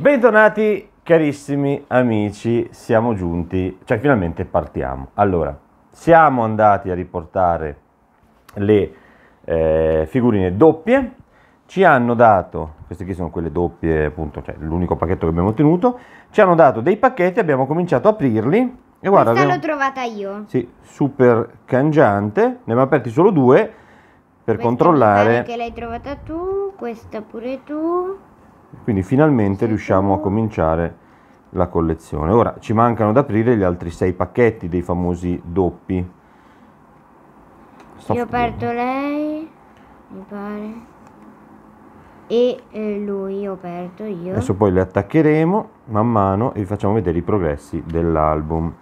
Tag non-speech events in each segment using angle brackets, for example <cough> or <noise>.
Bentornati carissimi amici, siamo giunti, cioè finalmente partiamo. Allora, siamo andati a riportare le eh, figurine doppie, ci hanno dato, queste qui sono quelle doppie appunto, cioè l'unico pacchetto che abbiamo ottenuto, ci hanno dato dei pacchetti, abbiamo cominciato a aprirli e guarda... Questa l'ho trovata io. Sì, super cangiante, ne abbiamo aperti solo due per questa controllare... Questa l'hai trovata tu, questa pure tu. Quindi finalmente riusciamo a cominciare la collezione. Ora ci mancano da aprire gli altri sei pacchetti dei famosi doppi. Sto Io ho aperto lei, mi pare. E eh, lui ho aperto io. Adesso poi le attaccheremo man mano e vi facciamo vedere i progressi dell'album.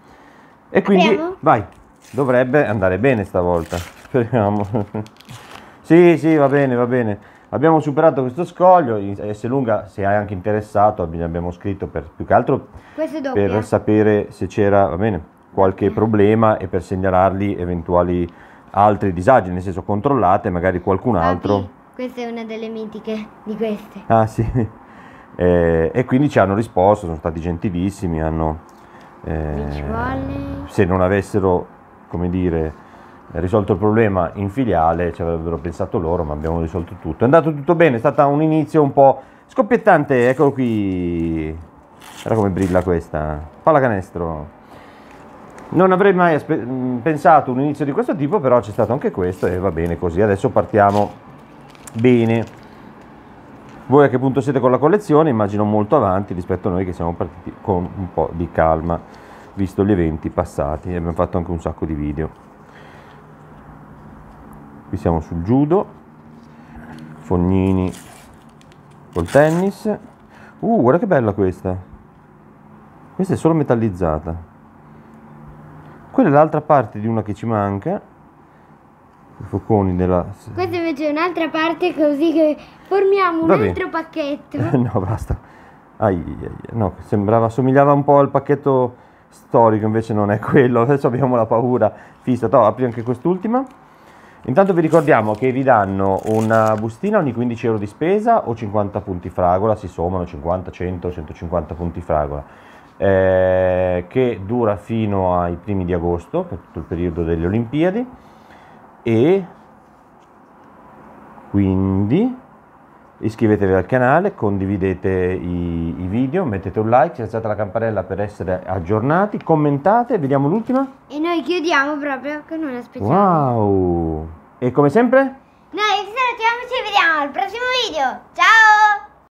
E quindi Apriamo? vai, dovrebbe andare bene stavolta. <laughs> Speriamo. sì, sì, va bene, va bene. Abbiamo superato questo scoglio, S. Lunga se hai anche interessato, abbiamo scritto per, più che altro per eh. sapere se c'era bene, qualche mm. problema e per segnalargli eventuali altri disagi, nel senso controllate magari qualcun altro. questa è una delle mitiche di queste. Ah sì, <laughs> eh, e quindi ci hanno risposto, sono stati gentilissimi, hanno... Eh, se non avessero, come dire risolto il problema in filiale, ci avrebbero pensato loro, ma abbiamo risolto tutto. È andato tutto bene, è stato un inizio un po' scoppiettante, eccolo qui. Guarda come brilla questa. Pallacanestro. Non avrei mai aspe- pensato un inizio di questo tipo, però c'è stato anche questo e va bene così. Adesso partiamo bene. Voi a che punto siete con la collezione? Immagino molto avanti rispetto a noi che siamo partiti con un po' di calma, visto gli eventi passati e abbiamo fatto anche un sacco di video qui siamo sul judo fognini col tennis uh guarda che bella questa questa è solo metallizzata quella è l'altra parte di una che ci manca i foconi della questa invece è un'altra parte così che formiamo un altro pacchetto <laughs> no basta ai, ai, no, sembrava somigliava un po' al pacchetto storico invece non è quello <laughs> adesso abbiamo la paura fissa Toh, apri anche quest'ultima Intanto vi ricordiamo che vi danno una bustina ogni 15 euro di spesa o 50 punti fragola, si sommano 50, 100, 150 punti fragola, eh, che dura fino ai primi di agosto, per tutto il periodo delle Olimpiadi, e quindi iscrivetevi al canale, condividete i, i, video, mettete un like, alzate la campanella per essere aggiornati, commentate, vediamo l'ultima. E noi chiudiamo proprio con una speciale. Wow! E come sempre? Noi vi e ci vediamo al prossimo video. Ciao!